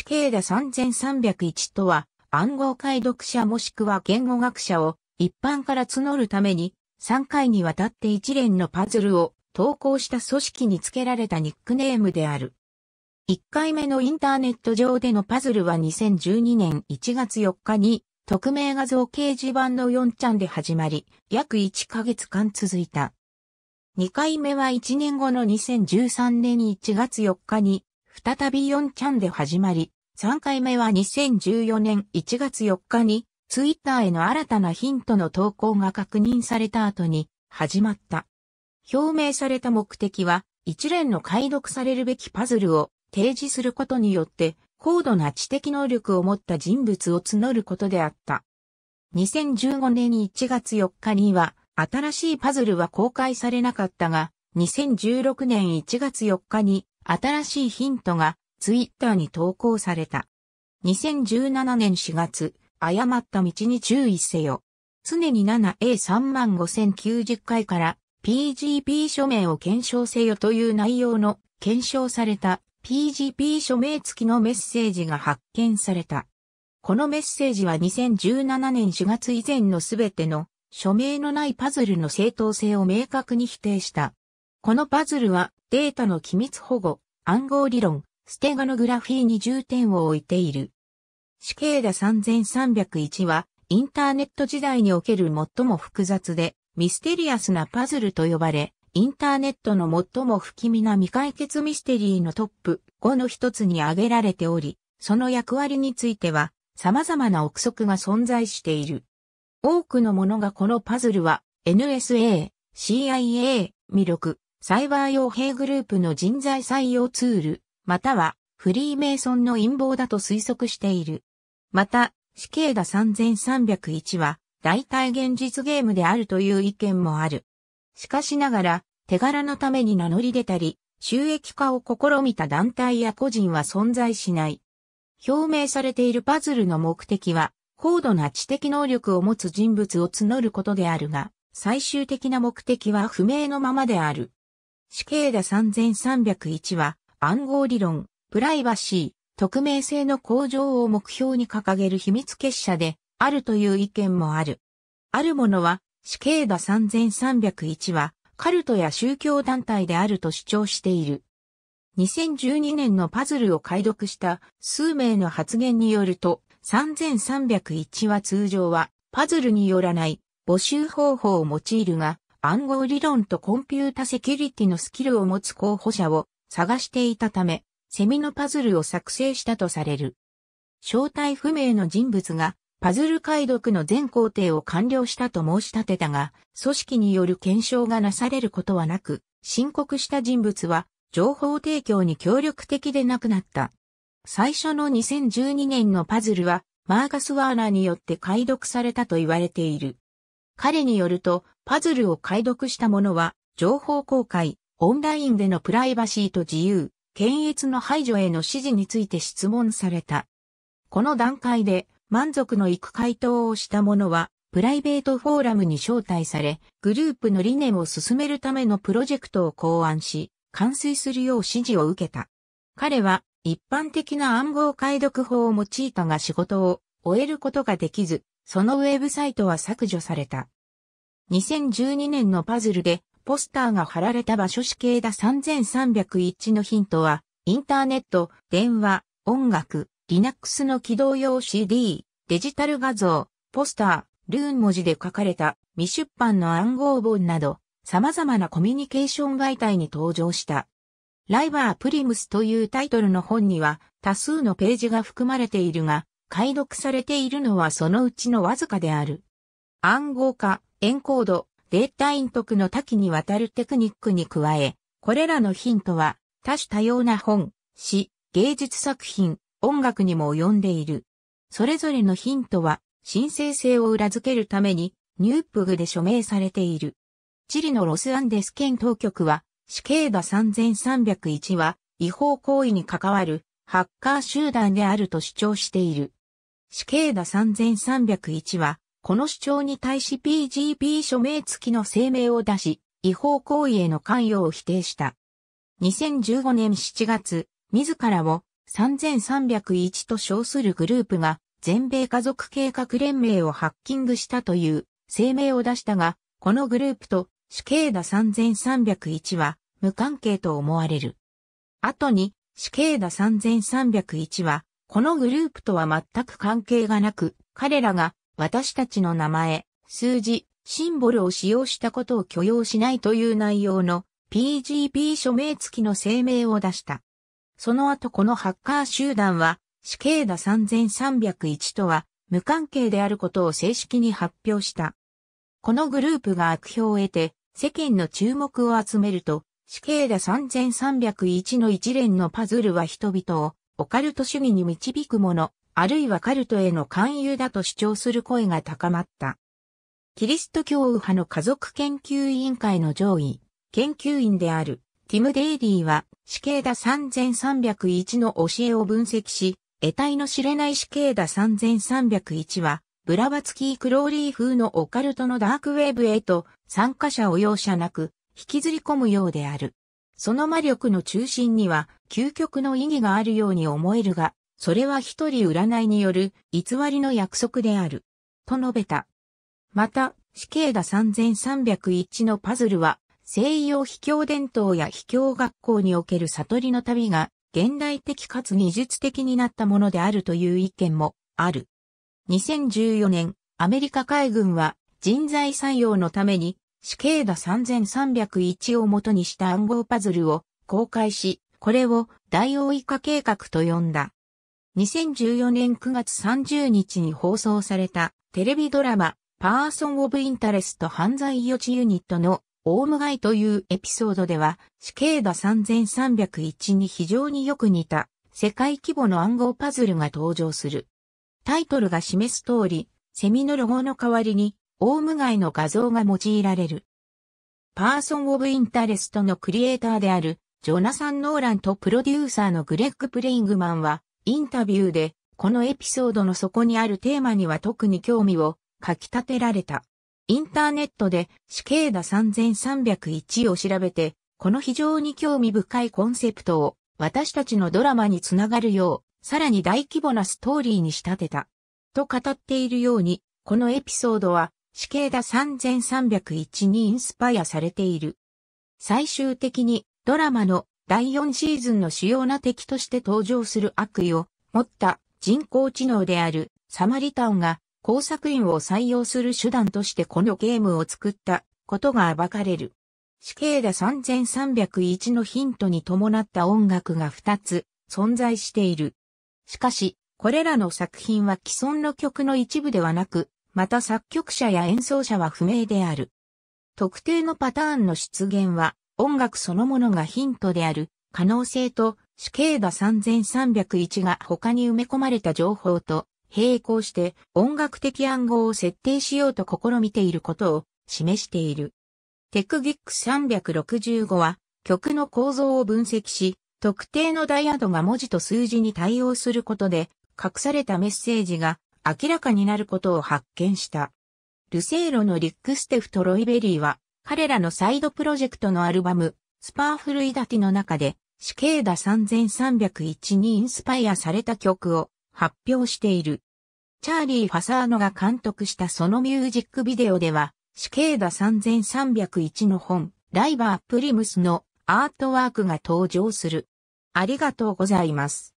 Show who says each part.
Speaker 1: 死刑だ3301とは、暗号解読者もしくは言語学者を一般から募るために、3回にわたって一連のパズルを投稿した組織に付けられたニックネームである。1回目のインターネット上でのパズルは2012年1月4日に、匿名画像掲示板の4ちゃんで始まり、約1ヶ月間続いた。2回目は1年後の2013年1月4日に、再び4チャンで始まり、3回目は2014年1月4日に、ツイッターへの新たなヒントの投稿が確認された後に、始まった。表明された目的は、一連の解読されるべきパズルを提示することによって、高度な知的能力を持った人物を募ることであった。2015年1月4日には、新しいパズルは公開されなかったが、2016年1月4日に新しいヒントがツイッターに投稿された。2017年4月、誤った道に注意せよ。常に 7A35090 回から PGP 署名を検証せよという内容の検証された PGP 署名付きのメッセージが発見された。このメッセージは2017年4月以前のすべての署名のないパズルの正当性を明確に否定した。このパズルはデータの機密保護、暗号理論、ステガノグラフィーに重点を置いている。死刑だ3301は、インターネット時代における最も複雑で、ミステリアスなパズルと呼ばれ、インターネットの最も不気味な未解決ミステリーのトップ5の一つに挙げられており、その役割については様々な憶測が存在している。多くのものがこのパズルは NSA、CIA、魅力、サイバー傭兵グループの人材採用ツール、またはフリーメイソンの陰謀だと推測している。また、死刑だ3301は、大体現実ゲームであるという意見もある。しかしながら、手柄のために名乗り出たり、収益化を試みた団体や個人は存在しない。表明されているパズルの目的は、高度な知的能力を持つ人物を募ることであるが、最終的な目的は不明のままである。死刑だ3301は暗号理論、プライバシー、匿名性の向上を目標に掲げる秘密結社であるという意見もある。あるものは死刑だ3301はカルトや宗教団体であると主張している。2012年のパズルを解読した数名の発言によると3301は通常はパズルによらない募集方法を用いるが暗号理論とコンピュータセキュリティのスキルを持つ候補者を探していたため、セミのパズルを作成したとされる。正体不明の人物がパズル解読の全工程を完了したと申し立てたが、組織による検証がなされることはなく、申告した人物は情報提供に協力的でなくなった。最初の2012年のパズルはマーガス・ワーナーによって解読されたと言われている。彼によると、パズルを解読した者は、情報公開、オンラインでのプライバシーと自由、検閲の排除への指示について質問された。この段階で満足のいく回答をした者は、プライベートフォーラムに招待され、グループの理念を進めるためのプロジェクトを考案し、完遂するよう指示を受けた。彼は一般的な暗号解読法を用いたが仕事を終えることができず、そのウェブサイトは削除された。2012年のパズルでポスターが貼られた場所指定だ3301のヒントは、インターネット、電話、音楽、Linux の起動用 CD、デジタル画像、ポスター、ルーン文字で書かれた未出版の暗号本など、様々なコミュニケーション媒体に登場した。ライバープリムスというタイトルの本には多数のページが含まれているが、解読されているのはそのうちのわずかである。暗号化、エンコード、データ隠徳の多岐にわたるテクニックに加え、これらのヒントは多種多様な本、詩、芸術作品、音楽にも及んでいる。それぞれのヒントは申請性を裏付けるためにニュープグで署名されている。チリのロスアンデス県当局は死刑だ3301は違法行為に関わるハッカー集団であると主張している。死刑だ3301はこの主張に対し PGP 署名付きの声明を出し、違法行為への関与を否定した。2015年7月、自らを3301と称するグループが全米家族計画連盟をハッキングしたという声明を出したが、このグループと死刑だ3301は無関係と思われる。後に死刑だ3301はこのグループとは全く関係がなく、彼らが私たちの名前、数字、シンボルを使用したことを許容しないという内容の PGP 署名付きの声明を出した。その後このハッカー集団は死刑だ3301とは無関係であることを正式に発表した。このグループが悪評を得て世間の注目を集めると死刑だ3301の一連のパズルは人々をオカルト主義に導くものあるいはカルトへの勧誘だと主張する声が高まった。キリスト教右派の家族研究委員会の上位、研究員であるティム・デイリーは死刑だ3301の教えを分析し、得体の知れない死刑だ3301は、ブラバツキー・クローリー風のオカルトのダークウェーブへと参加者を容赦なく引きずり込むようである。その魔力の中心には究極の意義があるように思えるが、それは一人占いによる偽りの約束である。と述べた。また、死刑だ3301のパズルは、西洋秘境伝統や秘境学校における悟りの旅が、現代的かつ技術的になったものであるという意見もある。2014年、アメリカ海軍は人材採用のために死刑だ3301を元にした暗号パズルを公開し、これを大王以下計画と呼んだ。2014年9月30日に放送されたテレビドラマパーソン・オブ・インタレスト犯罪予知ユニットのオウムガイというエピソードでは死刑だ3301に非常によく似た世界規模の暗号パズルが登場する。タイトルが示す通り、セミのロゴの代わりにオウムガイの画像が用いられる。パーソン・オブ・インタレストのクリエイターであるジョナサン・ノーランとプロデューサーのグレッグ・プレイングマンはインタビューで、このエピソードの底にあるテーマには特に興味をかき立てられた。インターネットで死刑だ3301を調べて、この非常に興味深いコンセプトを私たちのドラマにつながるよう、さらに大規模なストーリーに仕立てた。と語っているように、このエピソードは死刑だ3301にインスパイアされている。最終的にドラマの第4シーズンの主要な敵として登場する悪意を持った人工知能であるサマリタンが工作員を採用する手段としてこのゲームを作ったことが暴かれる。死刑だ3301のヒントに伴った音楽が2つ存在している。しかし、これらの作品は既存の曲の一部ではなく、また作曲者や演奏者は不明である。特定のパターンの出現は音楽そのものがヒントである可能性と死刑だ3301が他に埋め込まれた情報と並行して音楽的暗号を設定しようと試みていることを示している。テクギック365は曲の構造を分析し、特定のダイヤドが文字と数字に対応することで隠されたメッセージが明らかになることを発見した。ルセーロのリックステフとロイベリーは彼らのサイドプロジェクトのアルバム、スパーフルイダティの中で、死刑だ3301にインスパイアされた曲を発表している。チャーリー・ファサーノが監督したそのミュージックビデオでは、死刑だ3301の本、ライバー・プリムスのアートワークが登場する。ありがとうございます。